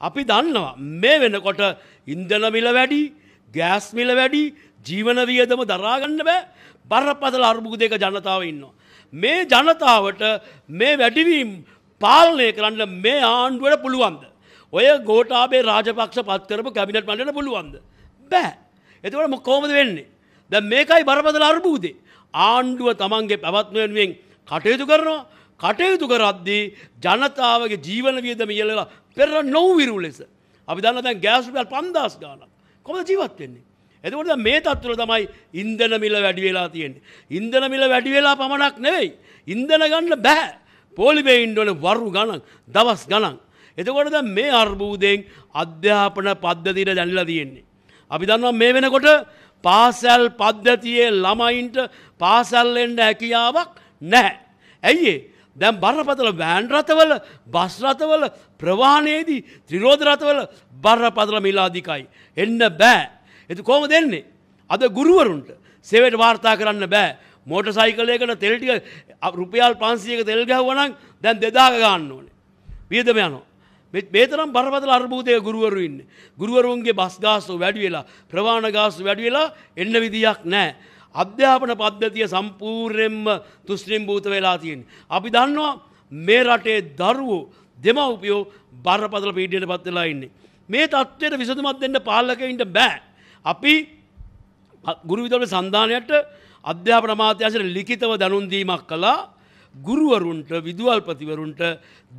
අපි දන්නවා මේ වෙනකොට ඉන්දන මිල වැඩි ගෑස් මිල වැඩි ජීවන වියදම දරාගන්න බෑ බරපතල අර්බුදයක ජනතාව ඉන්නවා. මේ ජනතාවට මේ වැඩිවීම් පාලනය කරන්න මේ ආණ්ඩුවට පුළුවන්ද. ඔය ගෝටාබේ රාජපක්ෂ පත්කරපු කැබිනට මටට පුළුවන්ද. බෑ එතිවට මො කෝමද වෙන්නේ. ද මේකයි බරපතල අර්බූදේ ආණ්ඩුව තමන්ගේ පැවත්වෙනුවෙන් කටයුතු කරනවා කටයුතු කරද්දී ජනතාවගේ ජීවන වියදම ඉහළලා පෙර නොවවිරු ලෙස. අපි දන්න දැන් ගෑස්ුපල් පන්දස් ගානක් කොම ජීවත් වෙන්නේ. එතකොට මේ තත්තුල තමයි ඉන්දන මිල වැඩි වෙලා තියෙන්නේ. ඉන්දන මිල වැඩි වෙලා පමණක් නෙවෙයි. ඉන්දන ගන්න බැහැ. පෝලිබේයින්ඩොල වරු ගණන් දවස් ගණන්. එතකොට ද මේ අර්බූදයෙන් අධ්‍යාපන පද්ධතිර දැල්ලා තියෙන්නේ. අපි දන්නවා මේ වෙනකොට පාසැල් පද්ධතියේ ළමයින්ට පාසැල්ලෙන්ට හැකියාවක් නැහැ. ඇයිඒ දැම් බරපතල වෑන්රතවල බස්රතවල ප්‍රවාණයේදී ත්‍රිරෝධරතවල බරපතල මිලාධිකයි. එන්න බෑ. එතු කෝම දෙන්නේ. අද ගුරුවරුන්ට සෙවට වාර්තා කරන්න බෑ. මෝට සයිකලයකට තෙල්ටික රුපියල් පන්සියක තෙල් ගැවනක් දැන් දෙදාග ගන්න ඕනේ. වියදම යනවා. මේතරම් බරපතල අර්බූදය ගුරුවරු ඉන්න. ගුරුවරුන්ගේ බස් ගාස්තු වැඩි වෙලා ප්‍රවාණ ගාස්තු වැඩි වෙලා එන්න විදියක් නෑ. අධ්‍යාපන පද්ධතිය සම්පූර්යෙන්ම තුෂ්ටිම් භූත වෙලා තියෙන. අපි දන්නවා මේ රටේ දරුවෝ දෙමව්පියෝ බරපතල පීඩියට පත් වෙලා ඉන්නේ. මේ තත්ත්වයට විසඳුමක් දෙන්න පාලකයින්ට බෑ. අපි ගුරු විදුල සන්ධානයට අධ්‍යාපන අමාත්‍යාංශයට ලිඛිතව දැනුම් දීමක් කළා. ගුරුවරුන්ට විදුවල්පතිවරුන්ට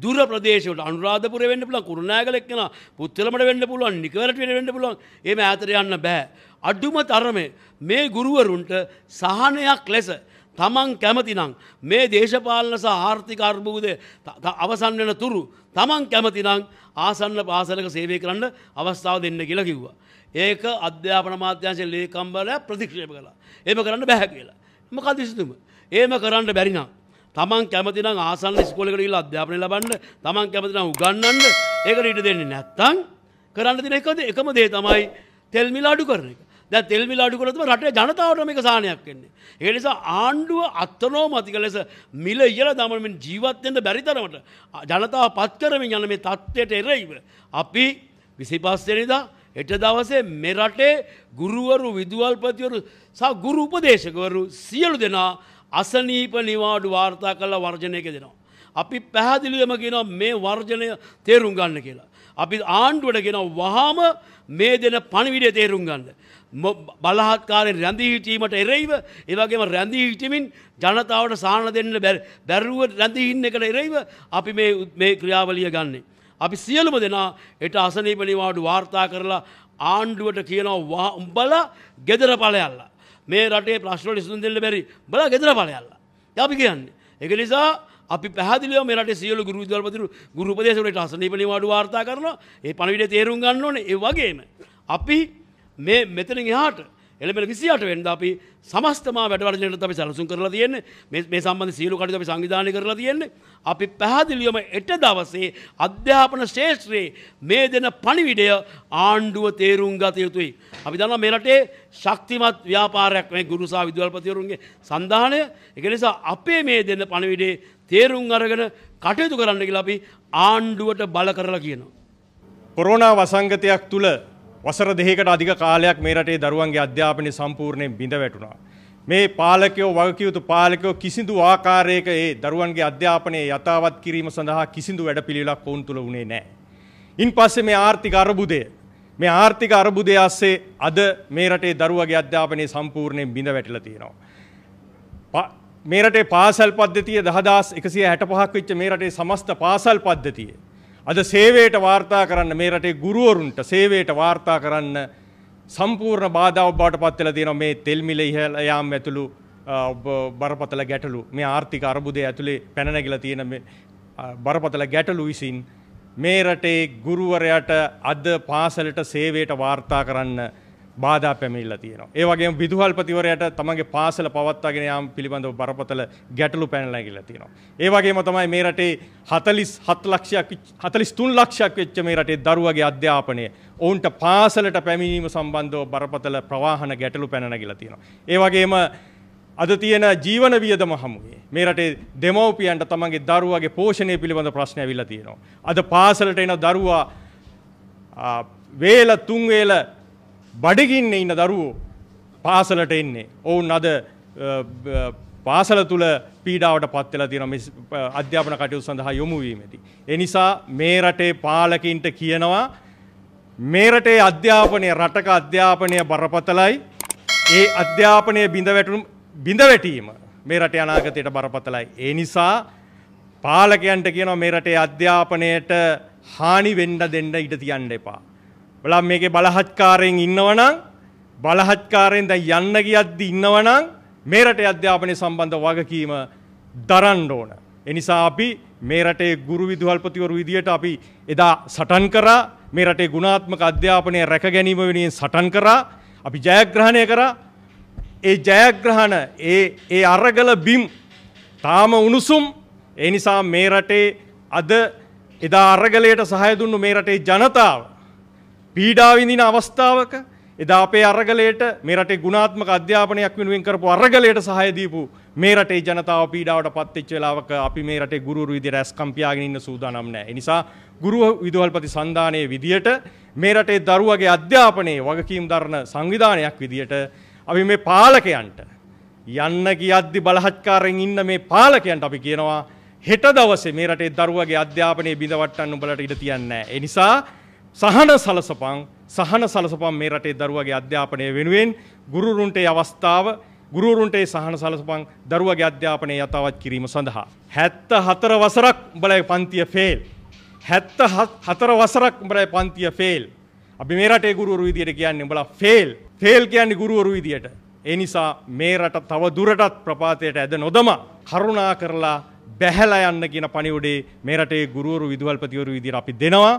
දුර ප්‍රදේශවලට අනුරාධපුර වෙන්න පුළුවන් කුරුණෑගල එක්කන පුත්තලමඩ වෙන්න පුළුවන් නිකවරට වෙන්න පුළුවන් එහෙම ඈතට යන්න බෑ අඩුම තරමේ මේ ගුරුවරුන්ට සහනයක් ලෙස තමන් කැමතිනම් මේ දේශපාලන සහ ආර්ථික අර්බුදය අවසන් වෙන තුරු තමන් කැමතිනම් ආසන්න පාසලක සේවය කරන්න අවස්ථාව දෙන්න කියලා කිව්වා. ඒක අධ්‍යාපන මාත්‍යංශයේ ලේකම්වරය ප්‍රතික්ෂේප කළා. එහෙම කරන්න බෑ කියලා. මොකද විසඳුම? එහෙම කරන්න බැරි නම් තමන් කැමතිනම් ආසන්න ඉස්කෝලේකට ගිහිල්ලා අධ්‍යාපනය ලබන්න, තමන් කැමතිනම් උගන්වන්න, ඒකට ඉඩ දෙන්නේ නැත්තම් කරන්න දෙන එකම දේ තමයි තෙල් මිල අඩු කරන එක. දැ තෙල්විල් අඩිකොලතුම රටේ ජනතාවට මේක සානයක් වෙන්නේ. ඒ නිසා ආණ්ඩුව අත්තනෝමතික ලෙස මිල ඉහල දමනමින් ජීවත්වෙන්ට බැරිතරමට ජනතාව පත්කරමින් යන මේ තත්ත්වයට එරයිව. අපි විසිපස්සෙනදා එට දවසේ මෙරටේ ගුරුවරු විදුවල්පතිවරු සහ ගුරු උපදේශකවරු සියලු දෙනා අසනීප නිවාඩු වාර්තා කල්ලා වර්ජනයක දෙනවා. අපි පැහැදිලිවම කියෙනවා මේ වර්ජනය තේරුම් ගන්න කියලා. අපි ආණ්ඩුවට ගෙන වහාම මේ දෙන පණවිඩේ තේරුම් ගන්න. බලහත්කාරයෙන් රැඳී හිටීමට එරෙයිව ඒවගේම රැඳී හිටමින් ජනතාවට සාහන දෙන්න බැරුව රැඳීහින්න එකට එරෙයිව අපි මේ ක්‍රියාවලිය ගන්නේ. අපි සියලුම දෙනා එට අසනීපනිවාඩු වාර්තා කරලා ආණ්ඩුවට කියනවා උඹල ගෙදර පලයල්ල මේ රටේ ප්‍රශ්නට සුන් දෙල්ල බැරි බල ගෙදර පලයල්ල යපි කියන්නේ. එක නිසා අපි පැහදිලිය මෙට සියලු ගුරුදල්පතිරු ගුරුපදේශනට අසනීපනිවාඩු වාර්තා කරලා ඒ පණවිට තේරුම් ගන්න ඕන ඒ වගේම අපි මේ මෙතන එහාට එළමෙල විසියාට වෙන්ද අපි සමස්තම වැඩවලට අපි සැලසුම් කරලා තියෙන්නේ මේ සම්බන්ධ සීලු කටයුතු අපි සංවිධානය කරලා තියෙන්නේ අපි පැහැදිලිවම එට දවසේ අධ්‍යාපන ශාස්ත්‍රයේ මේ දෙන පණිවිඩය ආණ්ඩුව තේරුම් ගත යුතුයි. අපි දන්නවා මේ රටේ ශක්තිමත් ව්‍යාපාරයක් මේ ගුරුසා විදුහල්පතිවරුන්ගේ සන්දානය. ඒක නිසා අපේ මේ දෙන පණිවිඩේ තේරුම් අරගෙන කටයුතු කරන්න කියලා අපි ආණ්ඩුවට බල කරලා කියනවා. කොරෝනා වසංගතයක් තුල වසර දෙකකට අධික කාලයක් මේ රටේ දරුවන්ගේ අධ්‍යාපනය සම්පූර්ණයෙන් බිඳ වැටුණා. මේ පාලකයෝ වගකියුතු පාලකයෝ කිසිදු ආකාරයක ඒ දරුවන්ගේ අධ්‍යාපනය යථාවත් කිරීම සඳහා කිසිදු වැඩපිළිවෙලක් ඔවුන් තුළ වුණේ නැහැ. ඉන් පස්සේ මේ ආර්ථික අර්බුදය මේ ආර්ථික අර්බුදය අස්සේ අද මේ රටේ දරුවගේ අධ්‍යාපනය සම්පූර්ණයෙන් බිඳ වැටිලා තියෙනවා. මේ රටේ පාසල් පද්ධතිය 10165ක් වෙච්ච මේ රටේ සමස්ත පාසල් පද්ධතියේ අද සේවයට වාර්තා කරන්න මේ රටේ ගුරුවරුන්ට සේවයට වාර්තා කරන්න සම්පූර්ණ බාධාව බවට පත් වෙලා තියෙනවා මේ තෙල් මිල ඉහළ යාම් ඇතුළු බරපතල ගැටලු මේ ආර්ථික අර්බුදය ඇතුලේ පැන නැගිලා තියෙන මේ බරපතල ගැටලු විසින් මේ රටේ ගුරුවරයාට අද පාසලට සේවයට වාර්තා කරන්න බාධා පැමිණිලා තියෙනවා. ඒ වගේම විදුහල්පතිවරයාට තමන්ගේ පාසල පවත්වාගෙන යාම පිළිබඳව බරපතල ගැටලු පැනලා ගිලා තියෙනවා. ඒ වගේම තමයි මේ රටේ 47 ලක්ෂයක් 43 ලක්ෂයක් වෙච්ච මේ රටේ දරුවගේ අධ්‍යාපනය ඔවුන්ට පාසලට පැමිණීම සම්බන්ධව බරපතල ප්‍රවාහන ගැටලු පැන ගිලා තියෙනවා. ඒ වගේම අද තියෙන ජීවන වියදම හමුවේ මේ රටේ දෙමව්පියන්ට තමන්ගේ දරුවගේ පෝෂණය පිළිබඳ ප්‍රශ්න ඇවිල්ලා තියෙනවා. අද පාසලට එන දරුවා වේල තුන් වේල බඩගින්න ඉන්න දරුවෝ පාසලට එන්නේ. ඔවුන් අද පාසල තුළ පීඩාවට පත්වෙලා තියෙන අධ්‍යාපන කටයුතු සඳහා යොමුවීමදී. එනිසා මේ රටේ පාලකින්ට කියනවා මේ රටේ අධ්‍යාපනය රටක අධ්‍යාපනය බරපතලයි ඒ අධ්‍යාපනය බිඳවැටුම් බිඳවැටීම මේ රටේ අනාගතයට බරපතලයි. ඒ නිසා පාලකයන්ට කියනවා මේ රටේ අධ්‍යාපනයට හානි වෙන්න දෙන්න ඉඩ තියන්න එපා. ඔලා මේකේ බලහත්කාරයෙන් ඉන්නවනම් බලහත්කාරයෙන් දැන් යන්න ගියද්දි ඉන්නවනම් මේ රටේ අධ්‍යාපනය සම්බන්ධ වගකීම දරන්න ඕන. ඒ නිසා අපි මේ රටේ ගුරු විදුහල්පතිවරු විදියට අපි එදා සටන් කරා මේ රටේ ගුණාත්මක අධ්‍යාපනය රැක ගැනීම වෙනුවෙන් සටන් කරා අපි ජයග්‍රහණය කරා ඒ ජයග්‍රහණ ඒ ඒ අරගල බිම් තාම උණුසුම් ඒ නිසා මේ රටේ අද එදා අරගලයට සහය දුන්නු මේ රටේ ජනතාව පීඩා විඳින අවස්ථාවක එදා අපේ අරගලයට මේ රටේ ගුණාත්මක අධ්‍යාපනයක් වෙනුවෙන් කරපු අරගලයට සහාය දීපු මේ රටේ ජනතාව පීඩාවට පත්වෙච්ච වෙලාවක අපි මේ රටේ ගුරුවරු විදිහට ඇස්කම් පියාගෙන ඉන්න සූදානම් නැහැ. ඒ නිසා ගුරු විදුහල්පති සන්දානයේ විදියට මේ රටේ දරුවගේ අධ්‍යාපනයේ වගකීම් දරන සංවිධානයක් විදියට අපි මේ පාලකයන්ට යන්න කියද්දි බලහත්කාරයෙන් ඉන්න මේ පාලකයන්ට අපි කියනවා හෙට දවසේ මේ රටේ දරුවගේ අධ්‍යාපනයේ බිඳවට්ටන්න උඹලට ඉඩ තියන්නේ නැහැ. ඒ නිසා සහන සලසපං සහන සලසපං මේ රටේ දරුවගේ අධ්‍යාපනය වෙනුවෙන් ගුරුරුන්ට අවස්ථාව ගුරුරුන්ටේ සහන සලසපං දරුවගේ අධ්‍යාපනය යථාවත් කිරීම සඳහා. හැත්ත හතර වසරක් උඹලයි පන්තිය ෆේල්. හැත්ත හතර වසරක් උඹලයි පන්තිය ෆේල්. අපි මේ රටේ ගුරුවරු විදියට කියන්නේ උඹලා ෆේල්. ෆේල් කියන්නේ ගුරුවරු විදියට. ඒ නිසා මේ රට තව දුරටත් ප්‍රපාතයට ඇද නොදම කරුණා කරලා බැහැලා යන්න කියන පණිවුඩේ මේ රටේ ගුරුවරු විදුහල්පතිවරු විදියට අපි දෙනවා.